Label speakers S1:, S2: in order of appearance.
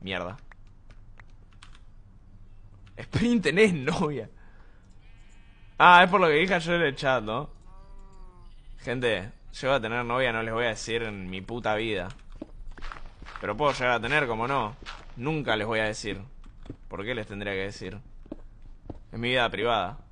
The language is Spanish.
S1: Mierda. Spring, tenés novia. Ah, es por lo que dije ayer en el chat, ¿no? Gente, llego a tener novia, no les voy a decir en mi puta vida. Pero puedo llegar a tener, como no. Nunca les voy a decir. ¿Por qué les tendría que decir? Es mi vida privada.